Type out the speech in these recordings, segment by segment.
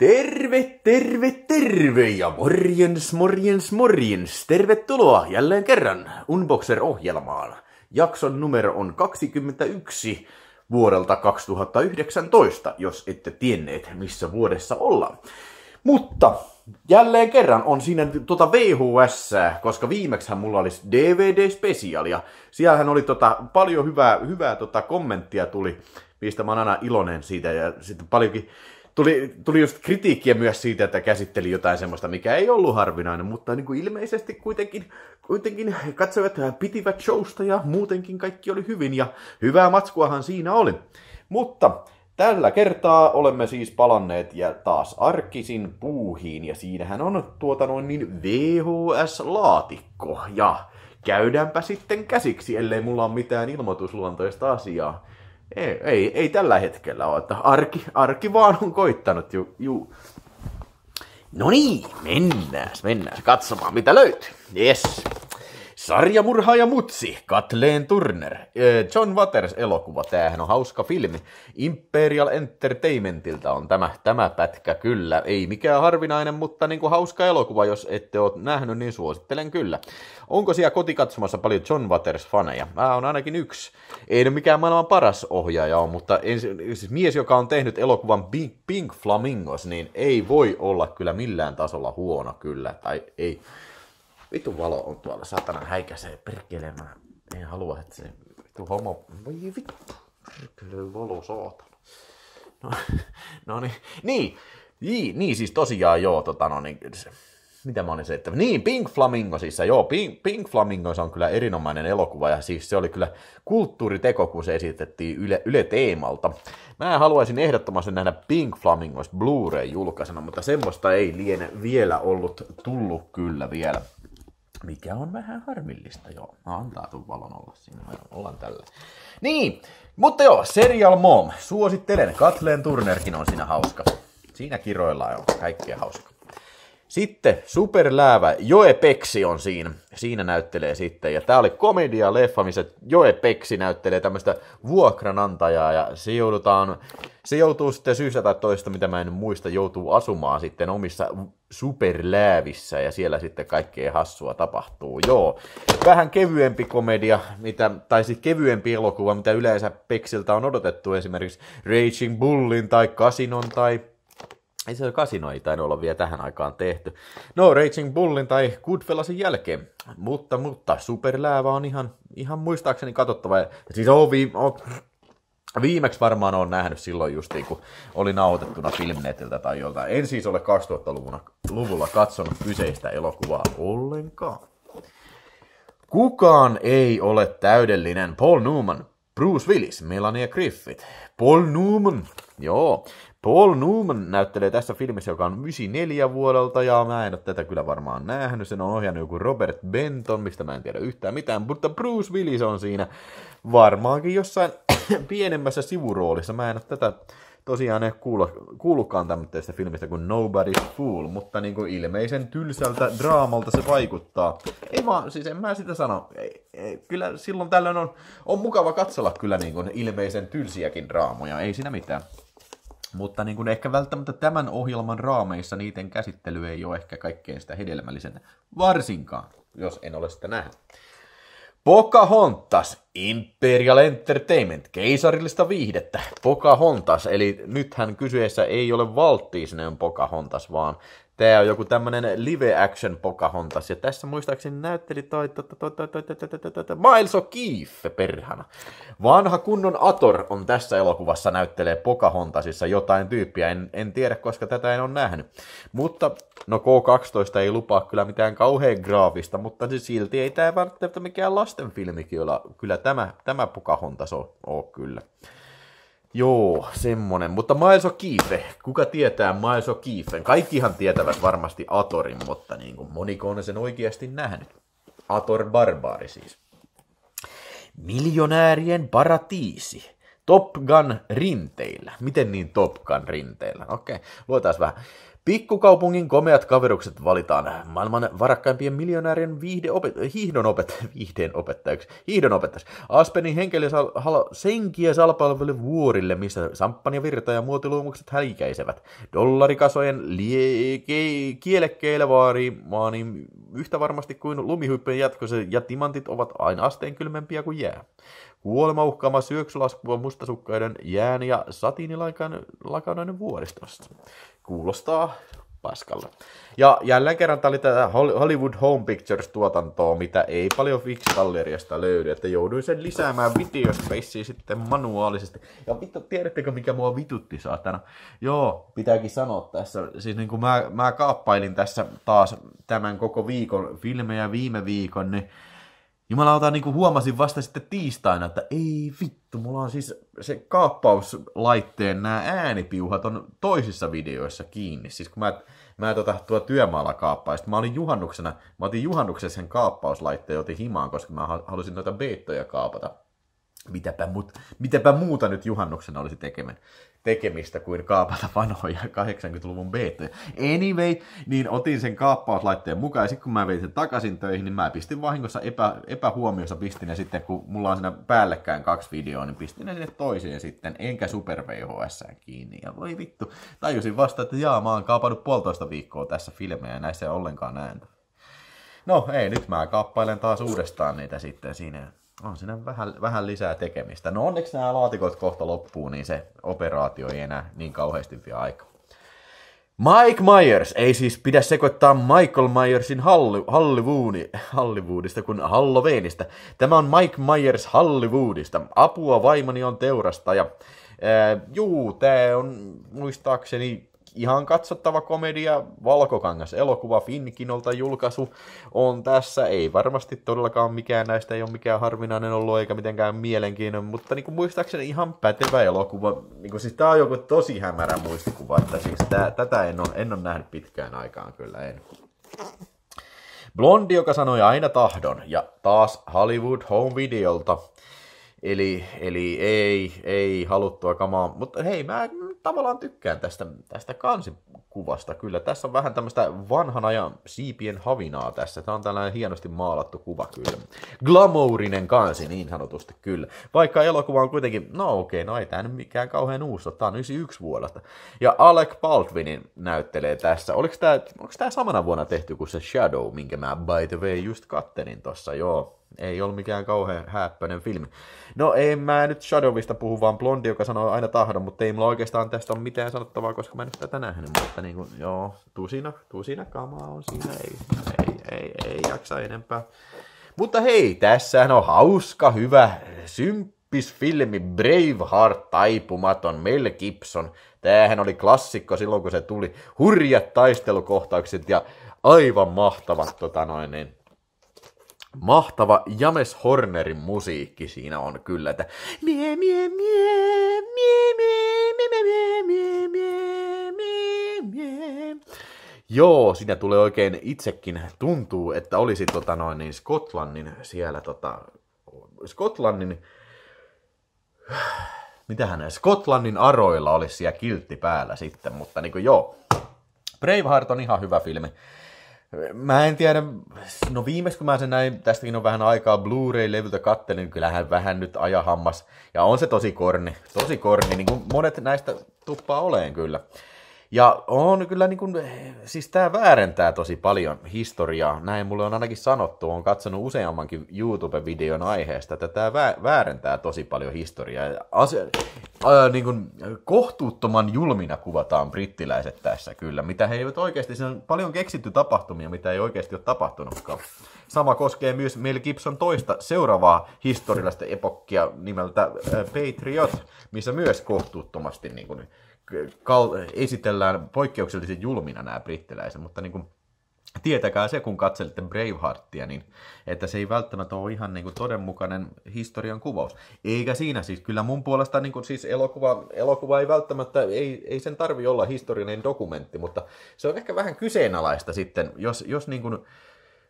Terve, terve, terve ja morjens, morjens, morjens. Tervetuloa jälleen kerran Unboxer-ohjelmaan. Jakson numero on 21 vuodelta 2019, jos ette tienneet, missä vuodessa ollaan. Mutta jälleen kerran on siinä tuota VHS, koska viimeksähän mulla olisi DVD-spesiaalia. Siellähän oli tota, paljon hyvää, hyvää tota kommenttia tuli, mistä mä oon aina iloinen siitä ja sitten paljonkin tuli, tuli just kritiikkiä myös siitä, että käsitteli jotain semmoista, mikä ei ollut harvinainen, mutta niin kuin ilmeisesti kuitenkin, kuitenkin katsojat pitivät showsta ja muutenkin kaikki oli hyvin ja hyvää matskuahan siinä oli. Mutta tällä kertaa olemme siis palanneet ja taas arkisin puuhiin ja siinähän on tuota noin niin VHS-laatikko ja käydäänpä sitten käsiksi, ellei mulla ole mitään ilmoitusluontoista asiaa. Ei, ei, ei tällä hetkellä ole, että arki, arki vaan on koittanut. Ju, ju. No niin, mennään, mennään katsomaan mitä löytyy. Yes. Sarjamurhaaja Mutsi, Kathleen Turner, John Waters-elokuva, tämähän on hauska filmi. Imperial Entertainmentilta on tämä, tämä pätkä kyllä, ei mikään harvinainen, mutta niin kuin hauska elokuva, jos ette ole nähnyt, niin suosittelen kyllä. Onko siellä kotikatsomassa paljon John Waters-faneja? Mä on ainakin yksi. Ei ole mikään maailman paras ohjaaja on, mutta en, siis mies, joka on tehnyt elokuvan Pink, Pink Flamingos, niin ei voi olla kyllä millään tasolla huono kyllä, tai ei Vitun valo on tuolla, satana häikäisee perkelemään. En halua, että se vitu homo... Voi vittu. Kyllä valo saatana. No, no niin. Niin, niin, niin siis tosiaan joo, tota no niin, se, mitä mä olin että... Niin, Pink Flamingo siis, joo, Pink, Pink Flamingo on kyllä erinomainen elokuva, ja siis se oli kyllä kulttuuriteko, kun se esitettiin Yle, Yle Teemalta. Mä haluaisin ehdottomasti nähdä Pink Flamingos Blu-ray-julkaisena, mutta semmoista ei liene vielä ollut tullut kyllä vielä. Mikä on vähän harmillista, joo. Mä antaa tuon valon olla siinä, mä ollaan tällä. Niin, mutta joo, Serial Mom, suosittelen. Katleen Turnerkin on siinä hauska. Siinä kiroillaan jo, kaikkea hauskaa. Sitten superläävä Joe Peksi on siinä. Siinä näyttelee sitten. Ja tää oli komedia-leffa, missä Joe Peksi näyttelee tämmöistä vuokranantajaa. Ja se, joudutaan, se joutuu sitten syystä tai toista, mitä mä en muista, joutuu asumaan sitten omissa superläävissä. Ja siellä sitten kaikkea hassua tapahtuu. Joo, vähän kevyempi komedia, mitä, tai sitten siis kevyempi elokuva, mitä yleensä Peksiltä on odotettu. Esimerkiksi Raging Bullin tai Kasinon tai ei se kasino ei tainnut olla vielä tähän aikaan tehty. No Raging Bullin tai Goodfellasin jälkeen. Mutta, mutta Superläävä on ihan, ihan muistaakseni katsottava. Ja, siis on, vi, on, viimeksi varmaan on nähnyt silloin justiin, kun oli nauhoitettuna Filmnetiltä tai joltain. En siis ole 2000-luvulla luvulla katsonut kyseistä elokuvaa ollenkaan. Kukaan ei ole täydellinen. Paul Newman, Bruce Willis, Melania Griffith, Paul Newman, joo, Paul Newman näyttelee tässä filmissä, joka on 94 vuodelta, ja mä en ole tätä kyllä varmaan nähnyt. Sen on ohjannut joku Robert Benton, mistä mä en tiedä yhtään mitään, mutta Bruce Willis on siinä varmaankin jossain pienemmässä sivuroolissa. Mä en ole tätä tosiaan en kuullutkaan tämmöistä filmistä kuin Nobody's Fool, mutta niin kuin ilmeisen tylsältä draamalta se vaikuttaa. Ei vaan, siis en mä sitä sano. Ei, ei, kyllä silloin tällöin on, on mukava katsella kyllä niin kuin ilmeisen tylsiäkin draamoja, ei siinä mitään. Mutta niin kuin ehkä välttämättä tämän ohjelman raameissa niiden käsittely ei ole ehkä kaikkein sitä hedelmällisen, Varsinkaan, jos en ole sitä nähnyt. Pocahontas, Imperial Entertainment, keisarillista viihdettä, Pocahontas, eli nythän kyseessä ei ole valttiisinen Pocahontas, vaan Tämä on joku tämmönen live action Pocahontas, ja tässä muistaakseni näytteli toi, toi, toi, toi, toi, toi, toi, toi, toi, toi Miles O'Keefe, perhana. Vanha kunnon Ator on tässä elokuvassa näyttelee Pocahontasissa jotain tyyppiä, en, en tiedä, koska tätä en ole nähnyt. Mutta, no K12 ei lupaa kyllä mitään kauhean graafista, mutta se silti ei tämä välttämättä mikään lastenfilmi kyllä, kyllä tämä, tämä Pocahontas on, on kyllä. Joo, semmonen. Mutta Miles O'Keefe, kuka tietää Miles O'Keefen? Kaikkihan tietävät varmasti Atorin, mutta niin kuin moniko on sen oikeasti nähnyt. Ator Barbaari siis. Miljonäärien paratiisi. Top Gun rinteillä. Miten niin Top Gun rinteillä? Okei, luotaas vähän. Pikkukaupungin komeat kaverukset valitaan maailman varakkaimpien miljonäärien viihdeopet- hiihdon opet- viihdeen opettajaksi. Hiihdon opettajaksi. Aspenin henkeli sal- hal- senkiä salpalvelle vuorille, missä ja virta ja muotiluomukset häikäisevät. Dollarikasojen lie- ke- kielekkeillä vaari niin yhtä varmasti kuin lumihyppien jatkossa ja timantit ovat aina asteen kylmempiä kuin jää. Kuolema uhkaama syöksylaskua mustasukkaiden jään ja satiinilakanoiden vuoristosta kuulostaa paskalle. Ja jälleen kerran tämä oli tätä Hollywood Home Pictures-tuotantoa, mitä ei paljon Fix-galleriasta löydy, että jouduin sen lisäämään videospacea sitten manuaalisesti. Ja vittu, tiedättekö mikä mua vitutti saatana? Joo, pitääkin sanoa tässä, siis niin kuin mä, mä kaappailin tässä taas tämän koko viikon filmejä viime viikon, niin Jumalauta, niin kuin huomasin vasta sitten tiistaina, että ei vittu, mulla on siis se kaappauslaitteen nämä äänipiuhat on toisissa videoissa kiinni. Siis kun mä, mä tota, tuo työmaalla kaappaan, sitten mä olin juhannuksena, mä otin juhannuksessa sen kaappauslaitteen ja otin himaan, koska mä halusin noita beettoja kaapata. Mitäpä, mut, mitäpä muuta nyt juhannuksena olisi tekemään tekemistä kuin kaapata vanhoja 80-luvun BT. Anyway, niin otin sen kaappauslaitteen mukaan ja sitten kun mä vein sen takaisin töihin, niin mä pistin vahingossa epä, epähuomiossa pistin ne sitten kun mulla on siinä päällekkäin kaksi videoa, niin pistin ne sinne toiseen sitten, enkä Super VHS kiinni. Ja voi vittu, tajusin vasta, että jaa, mä oon kaapannut puolitoista viikkoa tässä filmejä ja näissä ei ollenkaan ääntä. No ei, nyt mä kaappailen taas uudestaan niitä sitten siinä on siinä vähän, vähän lisää tekemistä. No onneksi nämä laatikot kohta loppuu, niin se operaatio ei enää niin kauheasti vielä aika. Mike Myers, ei siis pidä sekoittaa Michael Myersin Hollywoodi, Hollywoodista kuin Halloweenista. Tämä on Mike Myers Hollywoodista. Apua vaimoni on teurastaja. Äh, juu, tää on muistaakseni ihan katsottava komedia, Valkokangas elokuva Finkinolta julkaisu on tässä. Ei varmasti todellakaan mikään näistä ei ole mikään harvinainen ollut eikä mitenkään mielenkiinnon, mutta niin kuin muistaakseni ihan pätevä elokuva. Niin kuin, siis tää on joku tosi hämärä muistikuva, että siis tää, tätä en ole, en ole nähnyt pitkään aikaan kyllä en. Blondi, joka sanoi aina tahdon, ja taas Hollywood Home Videolta. Eli, eli ei, ei haluttua kamaa. Mutta hei, mä, tavallaan tykkään tästä, tästä kansikuvasta kyllä. Tässä on vähän tämmöistä vanhan ajan siipien havinaa tässä. Tämä on tällainen hienosti maalattu kuva kyllä. Glamourinen kansi niin sanotusti kyllä. Vaikka elokuva on kuitenkin, no okei, okay, no ei tämä nyt mikään kauhean uusi, tämä on 91 vuodelta. Ja Alec Baldwinin näyttelee tässä. Oliko tämä, onko tämä samana vuonna tehty kuin se Shadow, minkä mä by the way just kattelin tossa, joo ei ollut mikään kauhean häppöinen filmi. No ei mä nyt Shadowista puhu, vaan Blondi, joka sanoo aina tahdon, mutta ei mulla oikeastaan tästä ole mitään sanottavaa, koska mä en sitä nähnyt, mutta niin kuin, joo, tusina, tusina kamaa on siinä, ei, ei, ei, ei jaksa enempää. Mutta hei, tässä on hauska, hyvä, filmi Braveheart, taipumaton Mel Gibson. Tämähän oli klassikko silloin, kun se tuli. Hurjat taistelukohtaukset ja aivan mahtavat tota noin, niin, mahtava James Hornerin musiikki siinä on kyllä, että mie, mie, mie, mie, mie, mie, mie, mie, mie, mie, mie. Joo, siinä tulee oikein itsekin tuntuu, että olisi tota noin, niin Skotlannin siellä tota, Skotlannin mitähän Skotlannin aroilla olisi siellä kiltti päällä sitten, mutta niin kuin joo, Braveheart on ihan hyvä filmi. Mä en tiedä, no viimeis kun mä sen näin, tästäkin on vähän aikaa Blu-ray-levyltä kattelin, niin kyllähän vähän nyt ajahammas. Ja on se tosi korni, tosi korni, niin kuin monet näistä tuppaa oleen kyllä. Ja on kyllä niin kuin, siis tämä väärentää tosi paljon historiaa. Näin mulle on ainakin sanottu, on katsonut useammankin YouTube-videon aiheesta, että tämä väärentää tosi paljon historiaa. Asia, äh, niin kuin, kohtuuttoman julmina kuvataan brittiläiset tässä kyllä, mitä he eivät oikeasti, siinä on paljon keksitty tapahtumia, mitä ei oikeasti ole tapahtunutkaan. Sama koskee myös Mel Gibson toista seuraavaa historiallista epokkia nimeltä Patriot, missä myös kohtuuttomasti niin kuin, kal- esitellään poikkeuksellisen julmina nämä brittiläiset, mutta niin kuin tietäkää se, kun katselitte Braveheartia, niin että se ei välttämättä ole ihan niin kuin todenmukainen historian kuvaus. Eikä siinä siis, kyllä mun puolesta niin kuin siis elokuva, elokuva ei välttämättä, ei, ei sen tarvi olla historiallinen dokumentti, mutta se on ehkä vähän kyseenalaista sitten, jos, jos niin kuin,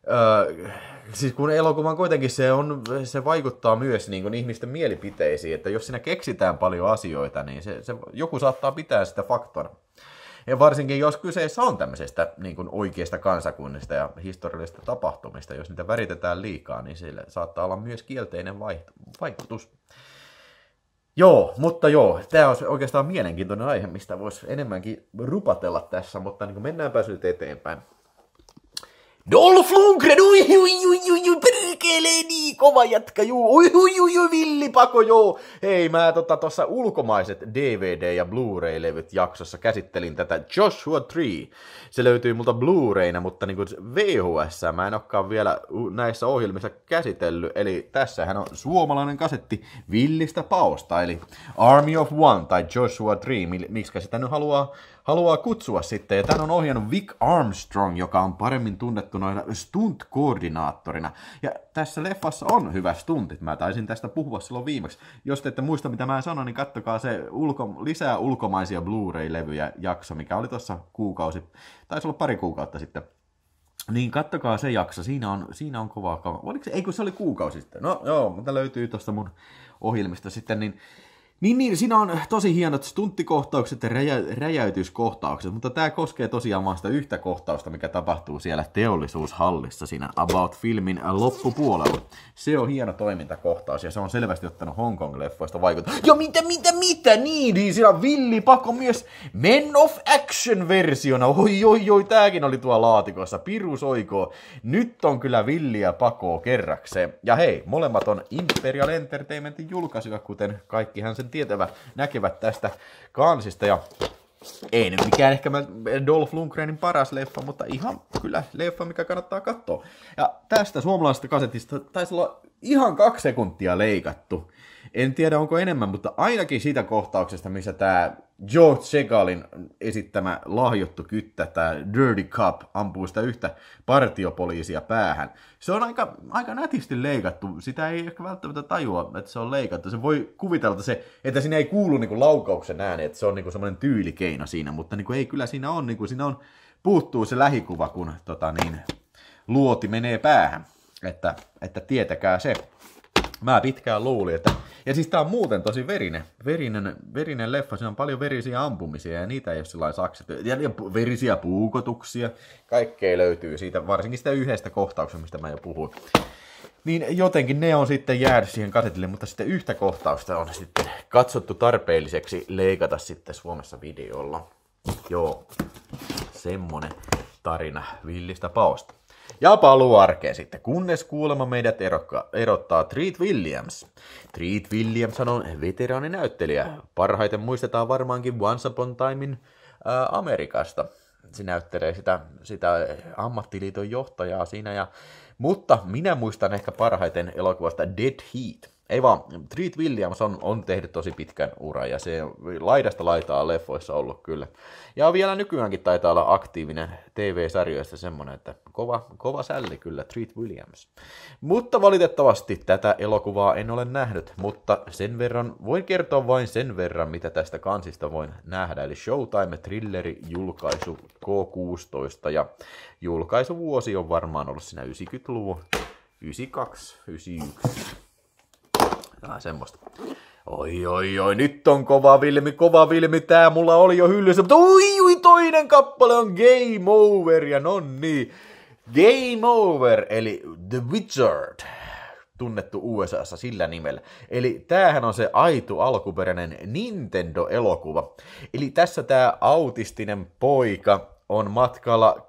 Öö, siis kun elokuvan kuitenkin se, on, se vaikuttaa myös niin kuin ihmisten mielipiteisiin, että jos siinä keksitään paljon asioita, niin se, se, joku saattaa pitää sitä faktora. Ja varsinkin jos kyseessä on tämmöisestä niin kuin oikeasta kansakunnista ja historiallisista tapahtumista, jos niitä väritetään liikaa, niin sillä saattaa olla myös kielteinen vaikutus. Joo, mutta joo, tämä on oikeastaan mielenkiintoinen aihe, mistä voisi enemmänkin rupatella tässä, mutta niin mennään mennäänpäs eteenpäin. Dolph Lundgren, ui, ui, ui, ui, ui, perkelee niin kova jätkä, juu, ui, ui, ui, ui, villipako, joo. Hei, mä tota tossa ulkomaiset DVD- ja Blu-ray-levyt jaksossa käsittelin tätä Joshua Tree. Se löytyy multa Blu-rayna, mutta niinku VHS mä en olekaan vielä näissä ohjelmissa käsitellyt. Eli tässähän on suomalainen kasetti Villistä Paosta, eli Army of One tai Joshua Tree, miksi sitä nyt haluaa haluaa kutsua sitten. Ja tämän on ohjannut Vic Armstrong, joka on paremmin tunnettu noina stunt-koordinaattorina. Ja tässä leffassa on hyvä stuntit. Mä taisin tästä puhua silloin viimeksi. Jos te ette muista, mitä mä sanoin, niin kattokaa se ulko, lisää ulkomaisia Blu-ray-levyjä jakso, mikä oli tuossa kuukausi, taisi olla pari kuukautta sitten. Niin, kattokaa se jakso. Siinä on, siinä on kovaa kamaa. Oliko se, ei kun se oli kuukausi sitten. No joo, mutta löytyy tuosta mun ohjelmista sitten, niin niin, niin, siinä on tosi hienot stunttikohtaukset ja räjä, räjäytyskohtaukset, mutta tämä koskee tosiaan vain sitä yhtä kohtausta, mikä tapahtuu siellä teollisuushallissa siinä About-filmin loppupuolella. Se on hieno toimintakohtaus ja se on selvästi ottanut Hongkong-leffoista vaikutusta. Ja mitä, mitä, mitä, niin, niin, siinä on villi myös Men of X action-versiona. Oi, oi, oi, tääkin oli tuo laatikossa. Pirus oikoo. Nyt on kyllä villiä pakoo kerrakseen. Ja hei, molemmat on Imperial Entertainmentin julkaisuja, kuten kaikkihan sen tietävä näkevät tästä kansista. Ja ei nyt mikään ehkä Dolph Lundgrenin paras leffa, mutta ihan kyllä leffa, mikä kannattaa katsoa. Ja tästä suomalaisesta kasetista taisi olla ihan kaksi sekuntia leikattu. En tiedä onko enemmän, mutta ainakin siitä kohtauksesta, missä tämä George Segalin esittämä lahjottu kyttä, tämä Dirty Cup, ampuu sitä yhtä partiopoliisia päähän. Se on aika, aika nätisti leikattu. Sitä ei ehkä välttämättä tajua, että se on leikattu. Se voi kuvitella, että, se, että siinä ei kuulu niinku laukauksen ääni, että se on niinku semmoinen tyylikeino siinä, mutta niinku ei kyllä siinä on. Niinku siinä on puuttuu se lähikuva, kun tota niin, luoti menee päähän. Että, että tietäkää se. Mä pitkään luulin, että... Ja siis tää on muuten tosi verinen. Verinen, verinen leffa, siinä on paljon verisiä ampumisia ja niitä ei ole sillä saksettu. Ja, ja verisiä puukotuksia, kaikkea löytyy siitä, varsinkin sitä yhdestä kohtauksesta, mistä mä jo puhuin. Niin jotenkin ne on sitten jäänyt siihen kasetille, mutta sitten yhtä kohtausta on sitten katsottu tarpeelliseksi leikata sitten Suomessa videolla. Joo, semmonen tarina villistä paosta ja paluu arkeen sitten, kunnes kuulemma meidät erokka, erottaa Treat Williams. Treat Williams on veteraaninäyttelijä. Parhaiten muistetaan varmaankin Once Upon Timein ää, äh, Amerikasta. Se näyttelee sitä, sitä ammattiliiton johtajaa siinä. Ja, mutta minä muistan ehkä parhaiten elokuvasta Dead Heat ei vaan, Treat Williams on, on tehnyt tosi pitkän uran ja se laidasta laitaa leffoissa ollut kyllä. Ja vielä nykyäänkin taitaa olla aktiivinen TV-sarjoista semmonen, että kova, kova sälli kyllä Treat Williams. Mutta valitettavasti tätä elokuvaa en ole nähnyt, mutta sen verran voin kertoa vain sen verran, mitä tästä kansista voin nähdä. Eli Showtime Trilleri julkaisu K16 ja julkaisuvuosi on varmaan ollut siinä 90-luvun 92, 91. Jotain semmoista. Oi, oi, oi, nyt on kova vilmi, kova vilmi, tää mulla oli jo hyllyssä, mutta ui, ui, toinen kappale on Game Over, ja nonni. Niin. Game Over, eli The Wizard, tunnettu USAssa sillä nimellä. Eli tämähän on se aitu alkuperäinen Nintendo-elokuva. Eli tässä tämä autistinen poika on matkalla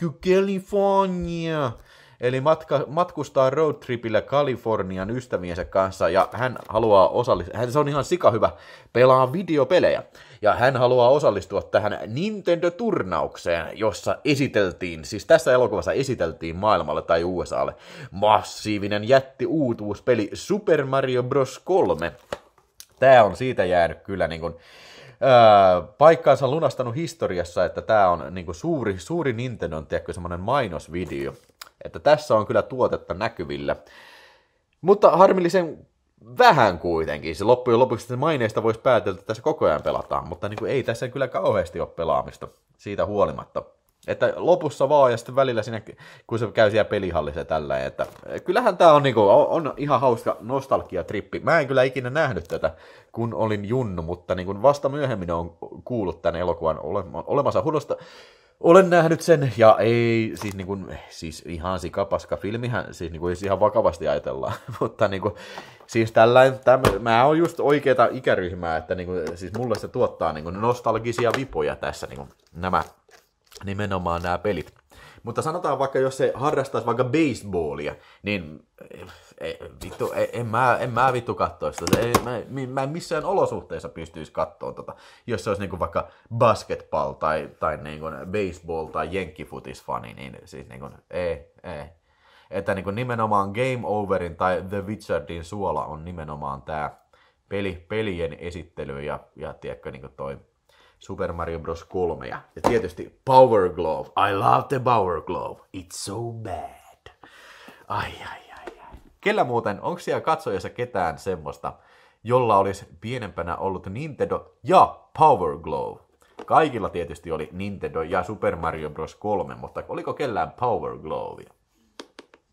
California Eli matka, matkustaa roadtripillä Kalifornian ystäviensä kanssa ja hän haluaa osallistua, hän, se on ihan sika hyvä, pelaa videopelejä. Ja hän haluaa osallistua tähän Nintendo-turnaukseen, jossa esiteltiin, siis tässä elokuvassa esiteltiin maailmalle tai USAlle, massiivinen jätti uutuuspeli Super Mario Bros. 3. Tämä on siitä jäänyt kyllä niin kuin, Öö, paikkaansa lunastanut historiassa, että tämä on niinku suuri, suuri Nintendo, tiedätkö, semmoinen mainosvideo. Että tässä on kyllä tuotetta näkyvillä. Mutta harmillisen vähän kuitenkin. Se loppujen lopuksi se maineista voisi päätellä, että tässä koko ajan pelataan, mutta niin kuin ei tässä kyllä kauheasti ole pelaamista siitä huolimatta. Että lopussa vaan ja sitten välillä siinä, kun se käy siellä pelihallissa ja tällä, että kyllähän tämä on, niinku, on ihan hauska nostalgiatrippi. Mä en kyllä ikinä nähnyt tätä, kun olin junnu, mutta niin vasta myöhemmin on kuullut tämän elokuvan olemassa. Hudosta, olen nähnyt sen, ja ei, siis, niin kuin, siis ihan sikapaska filmihän, siis niin kuin, jos ihan vakavasti ajatellaan, mutta niin kuin, siis tällainen, täm, mä oon just oikeeta ikäryhmää, että niin kuin, siis mulle se tuottaa niin kuin nostalgisia vipoja tässä niin kuin, nämä, nimenomaan nämä pelit. Mutta sanotaan vaikka, jos se harrastaisi vaikka baseballia, niin ei, vittu, ei, en, mä, en mä vittu kattoisi sitä. Tota. Ei, mä, mä en missään olosuhteissa pystyisi kattoa tota, jos se olisi niinku vaikka basketball tai, tai niinku baseball tai jenkkifutisfani, niin siis niinku, ei, ei. Että niinku nimenomaan Game Overin tai The Witcherin suola on nimenomaan tää peli, pelien esittely ja, ja tiedätkö, niinku toi Super Mario Bros. 3 ja, ja tietysti Power Glove. I love the Power Glove. It's so bad. Ai ai Kellä muuten, onko siellä katsojassa ketään semmoista, jolla olisi pienempänä ollut Nintendo ja Power Glove? Kaikilla tietysti oli Nintendo ja Super Mario Bros. 3, mutta oliko kellään Power Glovea?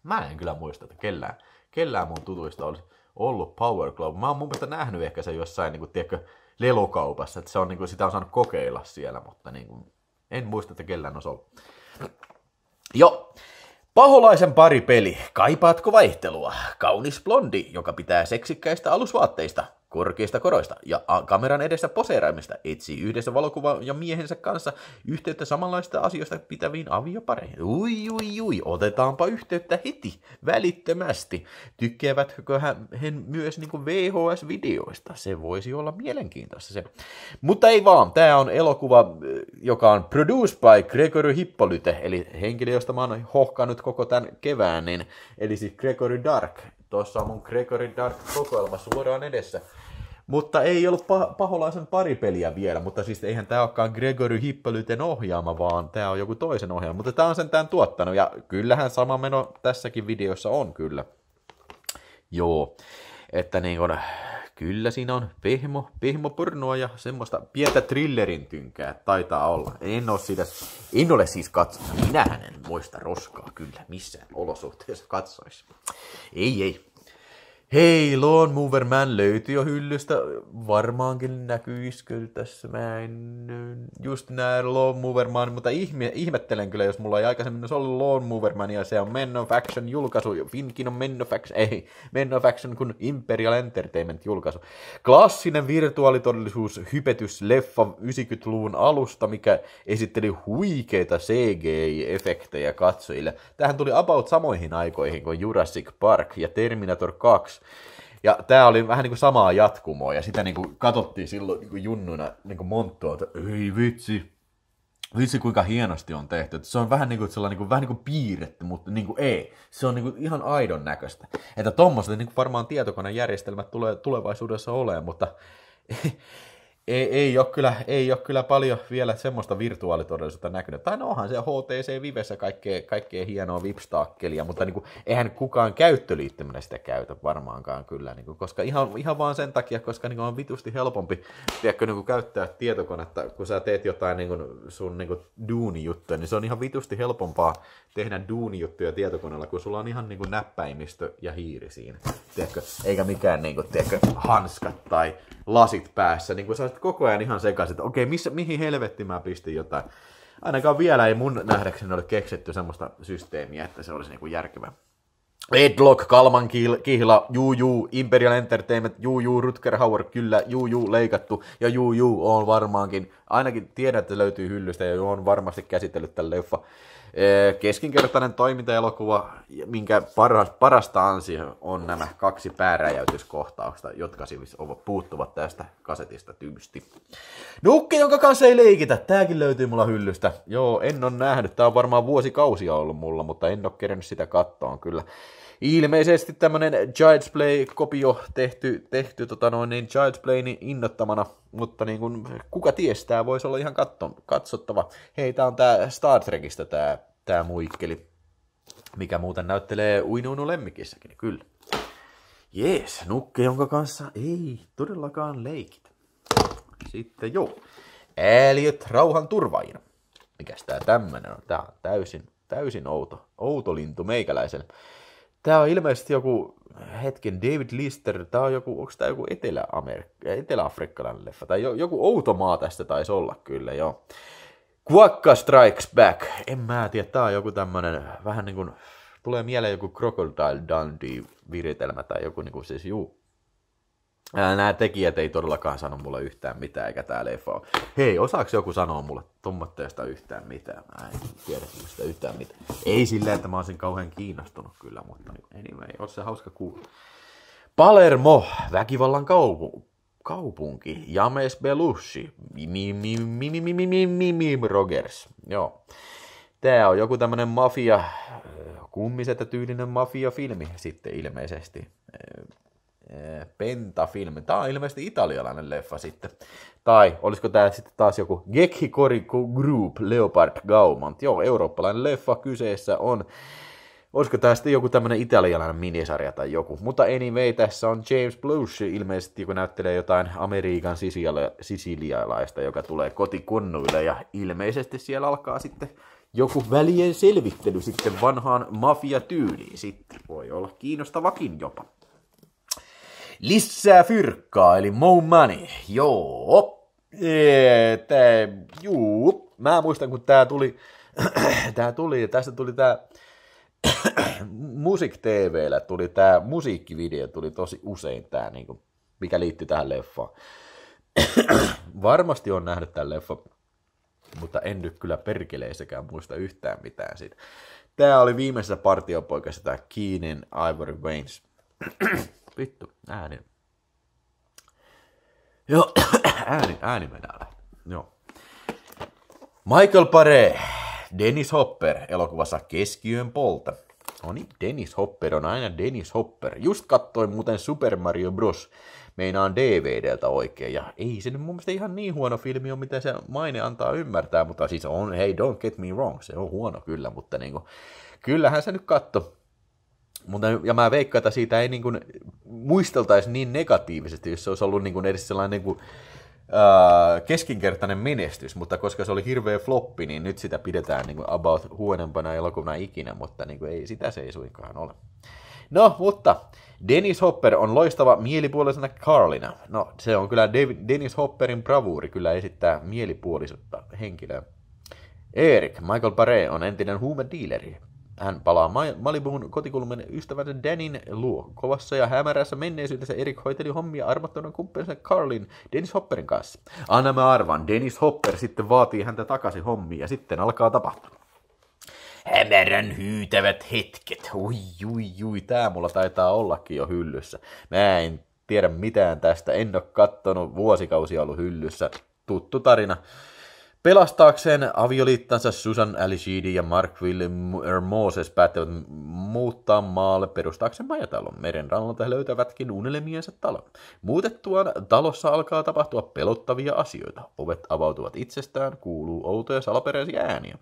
Mä en kyllä muista, että kellään, kellään mun tutuista olisi ollut Power Glove. Mä oon mun mielestä nähnyt ehkä se jossain, niin kuin, tiedätkö, lelukaupassa, että se on, niin kuin, sitä on saanut kokeilla siellä, mutta niin kuin, en muista, että kellään olisi ollut. Joo, Paholaisen pari peli. Kaipaatko vaihtelua? Kaunis blondi, joka pitää seksikkäistä alusvaatteista korkeista koroista ja kameran edessä poseeraimista etsii yhdessä valokuva ja miehensä kanssa yhteyttä samanlaista asioista pitäviin aviopareihin. Ui, ui, ui, otetaanpa yhteyttä heti, välittömästi. Tykkäävätkö hän, hän myös niin kuin VHS-videoista? Se voisi olla mielenkiintoista se. Mutta ei vaan, tämä on elokuva, joka on produced by Gregory Hippolyte, eli henkilö, josta mä oon hohkannut koko tämän kevään, niin, eli siis Gregory Dark, Tuossa on mun Gregory Dark kokoelma suoraan edessä. Mutta ei ollut pah- paholaisen pari peliä vielä, mutta siis eihän tämä olekaan Gregory Hippolyten ohjaama, vaan tämä on joku toisen ohjaama. Mutta tämä on sentään tuottanut, ja kyllähän sama meno tässäkin videossa on kyllä. Joo, että niin kun, Kyllä siinä on pehmo, pornoa ja semmoista pientä thrillerin tynkää taitaa olla. En ole, siitä, en ole siis katsonut. Minähän en muista roskaa kyllä missään olosuhteessa katsoisi. Ei, ei. Hei, Lone Moverman löytyi jo hyllystä. Varmaankin näkyisikö tässä mä en äh, just näe Lone Man, mutta ihme, ihmettelen kyllä, jos mulla ei aikaisemmin olisi ollut Lone Man, ja se on of Action julkaisu. Finkin on of Action, ei, of Action kun Imperial Entertainment julkaisu. Klassinen virtuaalitodellisuus hypetys leffa 90-luvun alusta, mikä esitteli huikeita CGI-efektejä katsojille. Tähän tuli about samoihin aikoihin kuin Jurassic Park ja Terminator 2 ja tämä oli vähän niin kuin samaa jatkumoa, ja sitä niin kuin katsottiin silloin niin kuin junnuna niin kuin monttua, että ei vitsi, vitsi kuinka hienosti on tehty. Että se on vähän niin kuin, sellainen, niin kuin, vähän niin kuin piirretty, mutta niin kuin ei. Se on niin kuin ihan aidon näköistä. Että tuommoiset niin varmaan tietokonejärjestelmät tulee tulevaisuudessa olemaan, mutta ei, ei, ole kyllä, ei ole kyllä paljon vielä semmoista virtuaalitodellisuutta näkynyt. Tai no onhan se HTC Vivessä kaikkea, kaikkea hienoa vipstaakkelia, mutta niin kuin, eihän kukaan käyttöliittyminen sitä käytä varmaankaan kyllä, niin kuin, koska ihan, ihan vaan sen takia, koska niin kuin on vitusti helpompi tiedätkö, niin kuin käyttää tietokonetta, kun sä teet jotain niin kuin sun niin duunijuttuja, niin se on ihan vitusti helpompaa tehdä duunijuttuja tietokoneella, kun sulla on ihan niin kuin näppäimistö ja hiiri siinä, tiedätkö? eikä mikään niin kuin, tiedätkö, hanskat tai lasit päässä, niin kuin sä koko ajan ihan sekaisin, että okei, missä, mihin helvetti mä pistin jotain. Ainakaan vielä ei mun nähdäkseni ole keksitty semmoista systeemiä, että se olisi niin kuin järkevä. Edlock, Kalman kihla, juu juu, Imperial Entertainment, juu juu, Rutger Hauer, kyllä, juu juu, leikattu, ja juu juu, on varmaankin, ainakin tiedän, että löytyy hyllystä, ja on varmasti käsitellyt tämän leffa Eh, keskinkertainen toimintaelokuva, minkä paras, parasta ansio on nämä kaksi pääräjäytyskohtausta, jotka siis ovat, puuttuvat tästä kasetista tyysti. Nukki, jonka kanssa ei leikitä. Tääkin löytyy mulla hyllystä. Joo, en ole nähnyt. Tää on varmaan vuosikausia ollut mulla, mutta en ole kerännyt sitä kattoon kyllä. Ilmeisesti tämmönen Giants Play-kopio tehty, tehty tota noin, niin Giants Playin innottamana, mutta niin kun, kuka ties tämä voisi olla ihan katton, katsottava. Hei, tää on tää Star Trekistä tää, tää muikkeli, mikä muuten näyttelee Uinuunu lemmikissäkin, kyllä. Jees, nukke, jonka kanssa ei todellakaan leikit. Sitten joo, ääliöt rauhan turvaina. Mikäs tää tämmönen on? Tää on täysin, täysin outo, outo lintu meikäläiselle. Tämä on ilmeisesti joku, hetken, David Lister, tämä on joku, onko tämä joku Etelä-Amerik- Etelä-Afrikkalainen leffa, tai joku outo maa tästä taisi olla kyllä, joo. Quakka Strikes Back, en mä tiedä, tämä on joku tämmöinen, vähän niin kuin, tulee mieleen joku Crocodile Dundee viritelmä tai joku niin kuin siis juu, nämä tekijät ei todellakaan sano mulle yhtään mitään, eikä tää leffa ole. Hei, osaako joku sanoa mulle tuommoitteesta yhtään mitään? Mä en tiedä sitä yhtään mitään. Ei sillä, että mä olisin kauhean kiinnostunut kyllä, mutta niinku, anyway, on se hauska kuulla. Palermo, väkivallan kaupunki. kaupunki. James Belushi, Mimi Rogers. Joo. Tää on joku tämmönen mafia, kummisetä tyylinen mafiafilmi sitten ilmeisesti Eh, Pentafilm. Tämä on ilmeisesti italialainen leffa sitten. Tai olisiko tämä sitten taas joku Gekhi Koriko Group Leopard Gaumont. Joo, eurooppalainen leffa kyseessä on. Olisiko tämä sitten joku tämmöinen italialainen minisarja tai joku. Mutta anyway, tässä on James Blush ilmeisesti, joku näyttelee jotain Amerikan sisilialaista, joka tulee kotikunnuille. Ja ilmeisesti siellä alkaa sitten joku välien selvittely sitten vanhaan mafiatyyliin sitten. Voi olla kiinnostavakin jopa. Lisää fyrkkaa, eli more money. Joo. että juu. Mä muistan, kun tää tuli, tää tuli, tästä tuli tää Musik TVllä tuli tää musiikkivideo, tuli tosi usein tää, niinku, mikä liittyy tähän leffaan. Varmasti on nähnyt tämän leffa, mutta en nyt kyllä perkeleisekään muista yhtään mitään siitä. Tää oli viimeisessä partiopoikassa tää Keenan Ivory Waynes. Vittu, ääni. Joo, ääni, ääni mennään läpi. Joo. Michael Pare, Dennis Hopper, elokuvassa Keskiön polta. No niin, Dennis Hopper on aina Dennis Hopper. Just kattoi muuten Super Mario Bros. Meinaan DVDltä oikein, ja ei se nyt mun mielestä ihan niin huono filmi on, mitä se maine antaa ymmärtää, mutta siis on, hei, don't get me wrong, se on huono kyllä, mutta niinku, kyllähän se nyt katto mutta, ja mä veikkaan, että siitä ei niin kuin, muisteltaisi niin negatiivisesti, jos se olisi ollut niin kuin, edes sellainen niin kuin, ää, keskinkertainen menestys, mutta koska se oli hirveä floppi, niin nyt sitä pidetään niin kuin, about huonempana elokuvana ikinä, mutta niin kuin, ei, sitä se ei suinkaan ole. No, mutta Dennis Hopper on loistava mielipuolisena Carlina. No, se on kyllä Dev- Dennis Hopperin bravuuri kyllä esittää mielipuolisuutta henkilöä. Erik Michael Pare on entinen huumedealeri. Hän palaa Malibuun kotikulman ystävänsä Danin luo. Kovassa ja hämärässä menneisyydessä Erik hoiteli hommia armottoman kumppansa Carlin Dennis Hopperin kanssa. Anna mä arvan, Dennis Hopper sitten vaatii häntä takaisin hommiin ja sitten alkaa tapahtua. Hämärän hyytävät hetket. Ui, ui, ui, tää mulla taitaa ollakin jo hyllyssä. Mä en tiedä mitään tästä, en oo kattonut, vuosikausia ollut hyllyssä. Tuttu tarina. Pelastaakseen avioliittansa Susan Alishidi ja Mark William Moses päättävät muuttaa maalle perustaakseen majatalon. Meren rannalta he löytävätkin unelmiensa talon. Muutettuaan talossa alkaa tapahtua pelottavia asioita. Ovet avautuvat itsestään, kuuluu outoja salaperäisiä ääniä.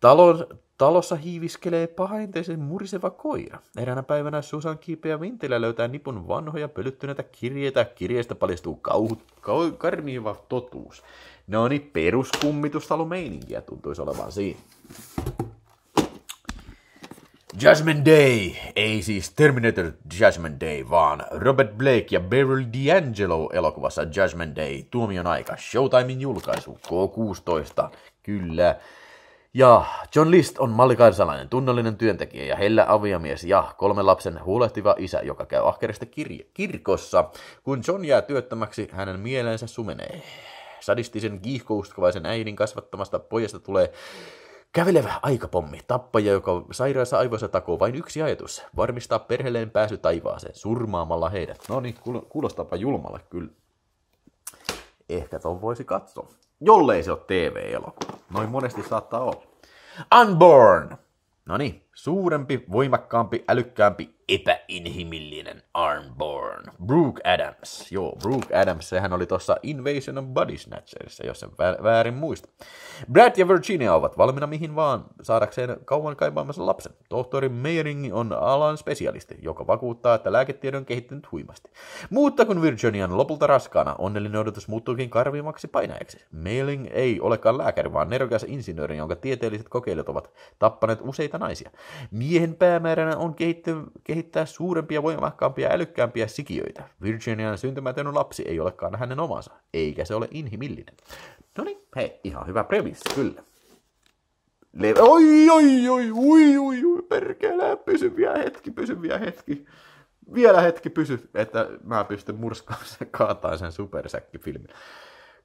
Talon, talossa hiiviskelee pahenteisen muriseva koira. Eräänä päivänä Susan kiipeä vintilä löytää nipun vanhoja pölyttyneitä kirjeitä. Kirjeestä paljastuu kauhut, kau, karmiiva totuus. No niin, peruskummitustalumeininkiä tuntuisi olevan siinä. Judgment Day, ei siis Terminator Judgment Day, vaan Robert Blake ja Beryl D'Angelo elokuvassa Judgment Day, tuomion aika, Showtimein julkaisu, K16, kyllä. Ja John List on mallikansalainen tunnollinen työntekijä ja hellä aviamies ja kolmen lapsen huolehtiva isä, joka käy ahkerista kir- kirkossa. Kun John jää työttömäksi, hänen mieleensä sumenee sadistisen kiihkouskovaisen äidin kasvattamasta pojasta tulee Kävelevä aikapommi, tappaja, joka sairaassa aivoissa takoo vain yksi ajatus, varmistaa perheelleen pääsy taivaaseen surmaamalla heidät. No niin, kuulostaapa julmalle kyllä. Ehkä ton voisi katsoa. Jollei se ole TV-elokuva. Noin monesti saattaa olla. Unborn! No niin, Suurempi, voimakkaampi, älykkäämpi, epäinhimillinen Armborn. Brooke Adams. Joo, Brooke Adams, sehän oli tuossa Invasion of Body snatchersissa, jos en väärin muista. Brad ja Virginia ovat valmiina mihin vaan saadakseen kauan kaipaamansa lapsen. Tohtori Meiring on alan spesialisti, joka vakuuttaa, että lääketiede on kehittynyt huimasti. Mutta kun Virginia on lopulta raskaana, onnellinen odotus muuttuukin karvimmaksi painajaksi. Meiling ei olekaan lääkäri, vaan nerokas insinööri, jonka tieteelliset kokeilut ovat tappaneet useita naisia. Miehen päämääränä on kehittää suurempia, voimakkaampia älykkäämpiä sikiöitä. Virginian syntymätön lapsi ei olekaan hänen omansa, eikä se ole inhimillinen. No niin, hei, ihan hyvä premissi, kyllä. Le- oi, oi, oi, ui, ui, ui, perkele, pysy vielä hetki, pysy vielä hetki. Vielä hetki pysy, että mä pystyn murskaamaan sen, kaataan sen supersäkkifilmin.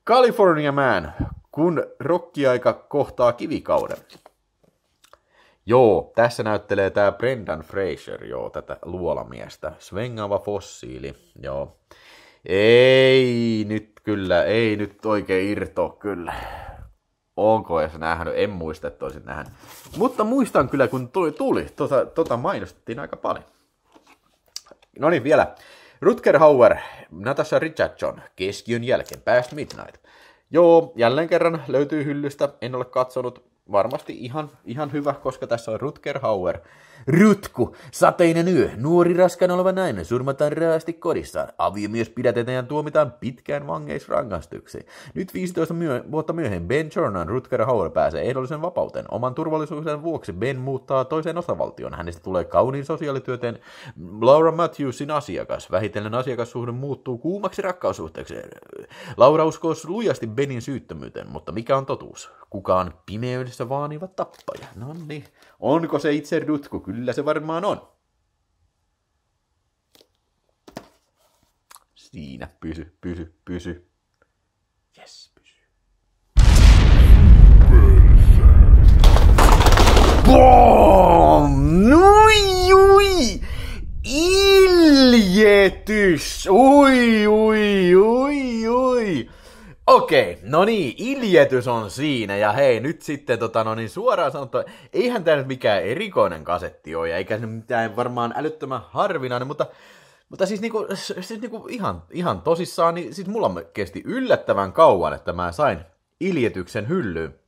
California Man, kun rokkiaika kohtaa kivikauden. Joo, tässä näyttelee tämä Brendan Fraser, joo, tätä luolamiestä. Svengava fossiili, joo. Ei nyt kyllä, ei nyt oikein irto kyllä. Onko edes nähnyt, en muista, että olisin nähnyt. Mutta muistan kyllä, kun tuli, tuli tota, tota mainostettiin aika paljon. No niin, vielä. Rutger Hauer, Natasha Richardson, keskiön jälkeen, Past Midnight. Joo, jälleen kerran löytyy hyllystä, en ole katsonut, varmasti ihan, ihan hyvä, koska tässä on Rutger Hauer. Rytku, sateinen yö, nuori raskan oleva nainen surmataan raasti kodissaan. Aviomies pidätetään ja tuomitaan pitkään vangeisrangaistukseen. Nyt 15 myö- vuotta myöhemmin Ben Jordan Rutger Hauer pääsee ehdollisen vapauteen. Oman turvallisuuden vuoksi Ben muuttaa toiseen osavaltioon. Hänestä tulee kauniin sosiaalityöteen Laura Matthewsin asiakas. Vähitellen asiakassuhde muuttuu kuumaksi rakkaussuhteeksi. Laura uskoo lujasti Benin syyttömyyteen, mutta mikä on totuus? Kukaan pimeydessä jossa vaanivat tappaja. No niin. Onko se itse Dutku? Kyllä se varmaan on. Siinä. Pysy, pysy, pysy. Yes, pysy. Boom! Ui, ui! Iljetys! Ui, ui, ui, ui! Okei, no niin, iljetys on siinä, ja hei, nyt sitten tota, no niin, suoraan sanottuna, eihän tämä nyt mikään erikoinen kasetti ole, eikä se mitään varmaan älyttömän harvinainen, mutta, mutta siis, niinku, siis niinku ihan, ihan tosissaan, niin siis mulla kesti yllättävän kauan, että mä sain iljetyksen hyllyyn.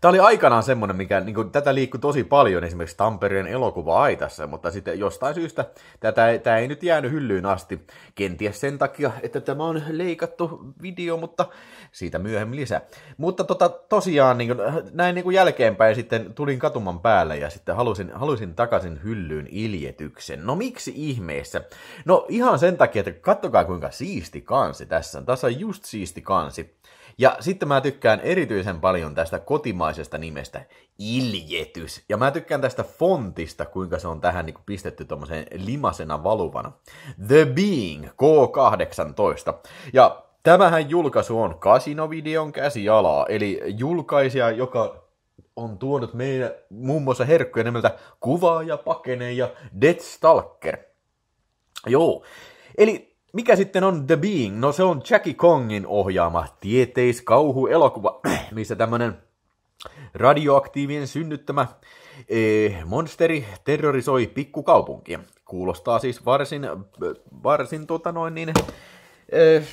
Tämä oli aikanaan semmoinen, mikä niin kuin, tätä liikkui tosi paljon esimerkiksi Tampereen elokuva-aitassa, mutta sitten jostain syystä tätä, tämä ei nyt jäänyt hyllyyn asti. Kenties sen takia, että tämä on leikattu video, mutta siitä myöhemmin lisää. Mutta tota, tosiaan niin kuin, näin niin kuin jälkeenpäin sitten tulin katuman päälle ja sitten halusin, halusin takaisin hyllyyn iljetyksen. No miksi ihmeessä? No ihan sen takia, että kattokaa kuinka siisti kansi tässä on. Tässä on just siisti kansi. Ja sitten mä tykkään erityisen paljon tästä kotimaisesta nimestä Iljetys. Ja mä tykkään tästä fontista, kuinka se on tähän niin pistetty tommoseen limasena valuvana. The Being K18. Ja tämähän julkaisu on kasinovideon käsialaa, eli julkaisija, joka on tuonut meidän muun muassa herkkuja nimeltä Kuvaaja pakenee ja Dead Stalker. Joo, eli mikä sitten on The Being? No se on Jackie Kongin ohjaama tieteiskauhuelokuva, missä tämmönen radioaktiivien synnyttämä eh, monsteri terrorisoi pikkukaupunkia. Kuulostaa siis varsin, eh, varsin, tota noin, niin, eh,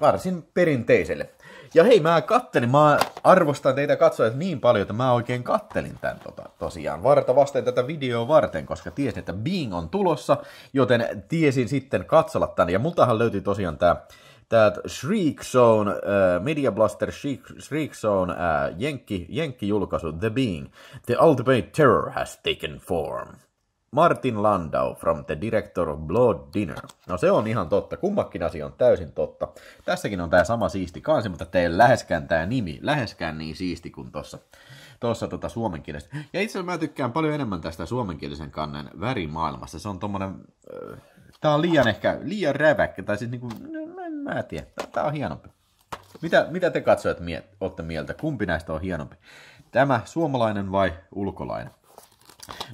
varsin perinteiselle. Ja hei, mä kattelin, mä arvostan teitä katsojat niin paljon, että mä oikein kattelin tämän tota, tosiaan varta vasten tätä videoa varten, koska tiesin, että Bing on tulossa, joten tiesin sitten katsella tän. Ja multahan löytyi tosiaan tämä tää Shriek Zone, äh, Media Blaster Shriek, Shriek Zone, äh, Jenkki, Jenkki-julkaisu, The Being, The Ultimate Terror Has Taken Form. Martin Landau from the director of Blood Dinner. No se on ihan totta. Kummakin asia on täysin totta. Tässäkin on tämä sama siisti kansi, mutta te läheskään tämä nimi. Läheskään niin siisti kuin tuossa tossa tota suomenkielistä. Ja itse asiassa mä tykkään paljon enemmän tästä suomenkielisen kannen värimaailmasta. Se on tommonen... Äh, tää on liian ehkä, liian räväkkä, tai siis niinku, mä no, no, en mä tiedä. Tää on hienompi. Mitä, mitä te katsojat mie- olette mieltä? Kumpi näistä on hienompi? Tämä suomalainen vai ulkolainen?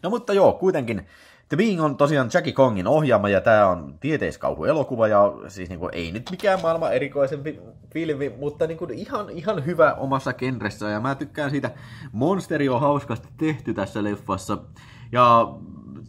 No mutta joo, kuitenkin The Being on tosiaan Jackie Kongin ohjaama ja tämä on tieteiskauhuelokuva ja siis niinku, ei nyt mikään maailman erikoisempi filmi, mutta niinku ihan, ihan hyvä omassa kenressä ja mä tykkään siitä. Monsteri on hauskasti tehty tässä leffassa ja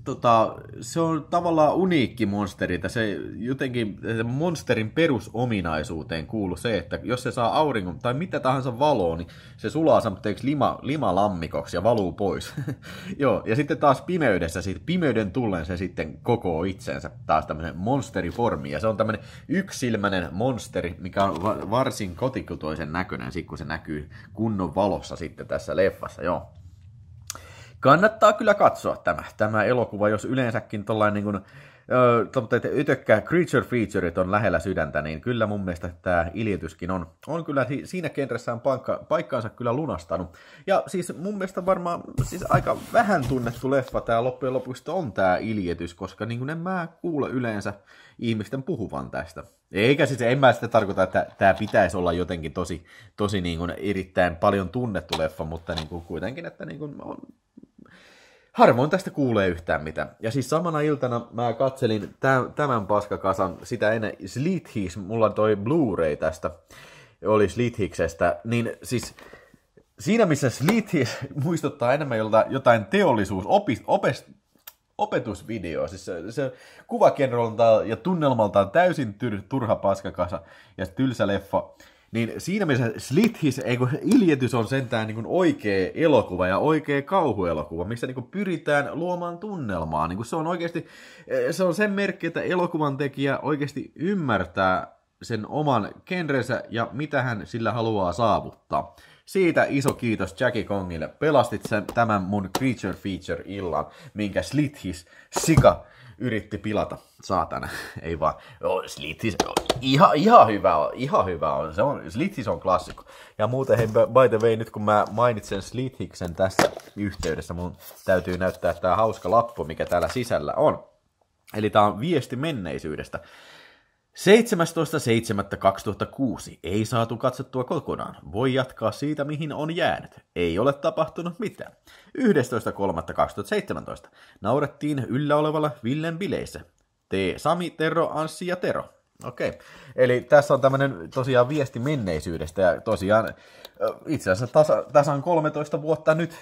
tota, se on tavallaan uniikki monsteri. Se jotenkin se monsterin perusominaisuuteen kuuluu se, että jos se saa auringon tai mitä tahansa valoa, niin se sulaa semmoitteeksi lima, limalammikoksi ja valuu pois. Joo, ja sitten taas pimeydessä, siitä pimeyden tullen se sitten koko itsensä taas tämmöisen monsteriformi. Ja se on tämmöinen yksilmäinen monsteri, mikä on va- varsin kotikutoisen näköinen, sit kun se näkyy kunnon valossa sitten tässä leffassa. Joo kannattaa kyllä katsoa tämä, tämä elokuva, jos yleensäkin tuollainen niin kuin, ytökkää creature featureit on lähellä sydäntä, niin kyllä mun mielestä tämä iljetyskin on, on kyllä siinä kenressään paikka, paikkaansa kyllä lunastanut. Ja siis mun mielestä varmaan siis aika vähän tunnettu leffa tämä loppujen lopuksi on tämä iljetys, koska niin kuin en mä kuule yleensä ihmisten puhuvan tästä. Eikä siis, en mä sitä tarkoita, että tämä pitäisi olla jotenkin tosi, tosi niin kuin erittäin paljon tunnettu leffa, mutta niin kuin kuitenkin, että niin kuin on harvoin tästä kuulee yhtään mitä. Ja siis samana iltana mä katselin tämän paskakasan sitä ennen Slit mulla on toi Blu-ray tästä, oli Slithiksestä, niin siis siinä missä Slit muistuttaa enemmän jotain teollisuus, opis, opes, opetusvideo. Siis se, se kuvakenrolta ja tunnelmaltaan täysin tyr, turha paskakasa ja tylsä leffa. Niin siinä mielessä Slithis, ei kun Iljetys on sentään niin kuin oikea elokuva ja oikea kauhuelokuva, missä niin kuin pyritään luomaan tunnelmaa. Niin kuin se on oikeasti, eh, se on sen merkki, että elokuvan tekijä oikeasti ymmärtää sen oman kenrensä ja mitä hän sillä haluaa saavuttaa. Siitä iso kiitos Jackie Kongille. Pelastit sen tämän mun Creature Feature-illan, minkä Slithis, sika, yritti pilata. Saatana, ei vaan. Oh, Slithis, ihan, ihan, hyvä on, ihan hyvä on. Se on, Slithis on klassikko. Ja muuten, hei, by the way, nyt kun mä mainitsen Slithiksen tässä yhteydessä, mun täytyy näyttää tää hauska lappu, mikä täällä sisällä on. Eli tää on viesti menneisyydestä. 17.7.2006 ei saatu katsottua kokonaan. Voi jatkaa siitä, mihin on jäänyt. Ei ole tapahtunut mitään. 11.3.2017 naurettiin yllä olevalla Villen bileissä. te Sami, Tero, Anssi ja Tero. Okei. Okay. Eli tässä on tämmöinen tosiaan viesti menneisyydestä ja tosiaan itse asiassa tasa, tasan 13 vuotta nyt,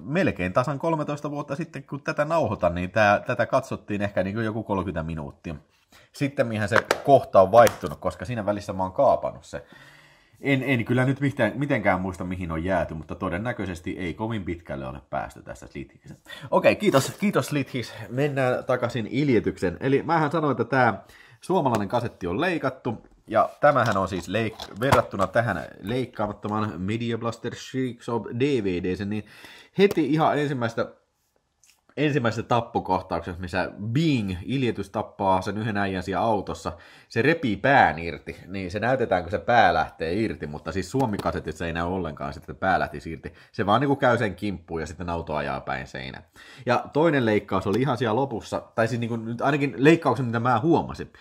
melkein tasan 13 vuotta sitten kun tätä nauhoitan, niin tää, tätä katsottiin ehkä niin kuin joku 30 minuuttia. Sitten mihän se kohta on vaihtunut, koska siinä välissä mä oon kaapannut se. En, en kyllä nyt mitään, mitenkään muista, mihin on jääty, mutta todennäköisesti ei kovin pitkälle ole päästy tässä Slithis. Okei, okay, kiitos, kiitos Slithis. Mennään takaisin iljetyksen. Eli mähän sanoin, että tämä suomalainen kasetti on leikattu, ja tämähän on siis leik- verrattuna tähän leikkaamattoman Media Blaster Shrieks of DVDsen, niin heti ihan ensimmäistä ensimmäisessä tappokohtauksessa, missä Bing, iljetys tappaa sen yhden äijän siellä autossa, se repii pään irti, niin se näytetään, kun se pää lähtee irti, mutta siis se ei näy ollenkaan sitten, että pää lähti irti. Se vaan niin käy sen kimppuun ja sitten auto ajaa päin seinä. Ja toinen leikkaus oli ihan siellä lopussa, tai siis niin kuin, nyt ainakin leikkauksen, mitä mä huomasin,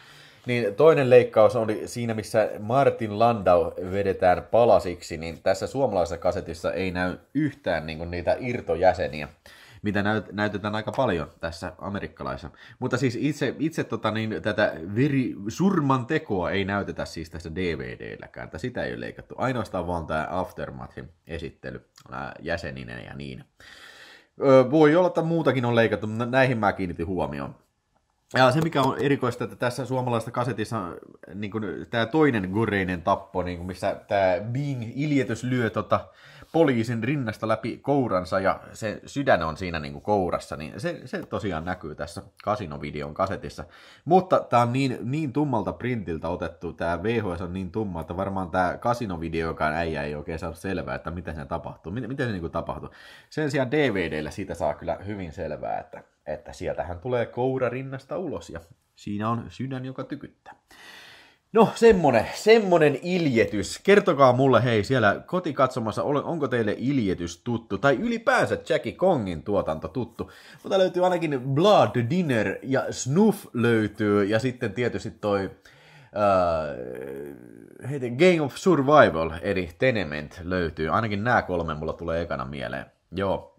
niin toinen leikkaus oli siinä, missä Martin Landau vedetään palasiksi, niin tässä suomalaisessa kasetissa ei näy yhtään niin kuin, niitä irtojäseniä mitä näyt, näytetään aika paljon tässä amerikkalaisessa. Mutta siis itse, itse tota, niin, tätä veri, surman tekoa ei näytetä siis tässä DVD-lläkään, että sitä ei ole leikattu. Ainoastaan vaan tämä Aftermathin esittely jäseninen ja niin. Öö, voi olla, että muutakin on leikattu, mutta näihin mä kiinnitin huomioon. Ja se, mikä on erikoista, että tässä suomalaisessa kasetissa niin tämä toinen Gureinen tappo, niin kuin missä tämä Bing iljetys lyö tota, poliisin rinnasta läpi kouransa ja se sydän on siinä niin kuin kourassa, niin se, se tosiaan näkyy tässä kasinovideon kasetissa. Mutta tämä on niin, niin tummalta printiltä otettu, tämä VHS on niin tumma, että varmaan tämä kasinovideokaan äijä ei oikein saa selvää, että mitä se tapahtuu, miten, miten se niin kuin tapahtuu. Sen sijaan DVDllä siitä saa kyllä hyvin selvää, että, että sieltähän tulee koura rinnasta ulos ja siinä on sydän, joka tykyttää. No semmonen, semmonen iljetys. Kertokaa mulle hei siellä kotikatsomassa, onko teille iljetys tuttu tai ylipäänsä Jackie Kongin tuotanto tuttu. Mutta löytyy ainakin Blood Dinner ja Snuff löytyy ja sitten tietysti toi äh, Game of Survival eli Tenement löytyy. Ainakin nämä kolme mulla tulee ekana mieleen. Joo.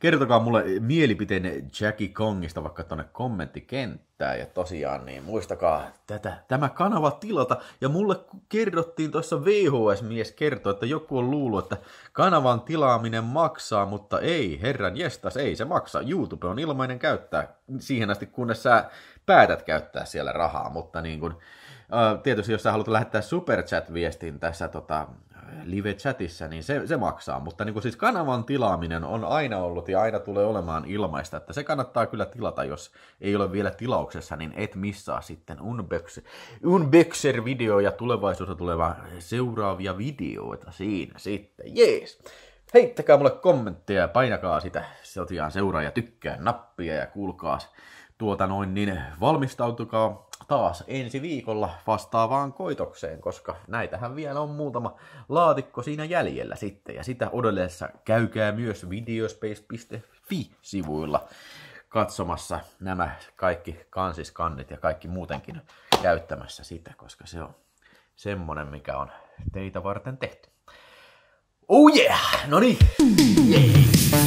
Kertokaa mulle mielipiteen Jackie Kongista vaikka tonne kommenttikenttään. Ja tosiaan, niin muistakaa tätä, tämä kanava tilata. Ja mulle kerrottiin tuossa VHS-mies kertoi, että joku on luullut, että kanavan tilaaminen maksaa, mutta ei, herran jestas, ei se maksaa. YouTube on ilmainen käyttää siihen asti, kunnes sä päätät käyttää siellä rahaa, mutta niin kun, tietysti jos sä haluat lähettää superchat-viestin tässä tota, live-chatissa, niin se, se maksaa. Mutta niin kuin siis kanavan tilaaminen on aina ollut ja aina tulee olemaan ilmaista. Että se kannattaa kyllä tilata, jos ei ole vielä tilauksessa, niin et missaa sitten Unboxer, video ja tulevaisuudessa tuleva seuraavia videoita siinä sitten. Jees! Heittäkää mulle kommentteja ja painakaa sitä sotiaan seuraa ja tykkää nappia ja kuulkaa tuota noin, niin valmistautukaa taas ensi viikolla vastaavaan koitokseen, koska näitähän vielä on muutama laatikko siinä jäljellä sitten. Ja sitä odotellessa käykää myös videospace.fi-sivuilla katsomassa nämä kaikki kansiskannit ja kaikki muutenkin käyttämässä sitä, koska se on semmonen, mikä on teitä varten tehty. Oh yeah! No niin! Yeah.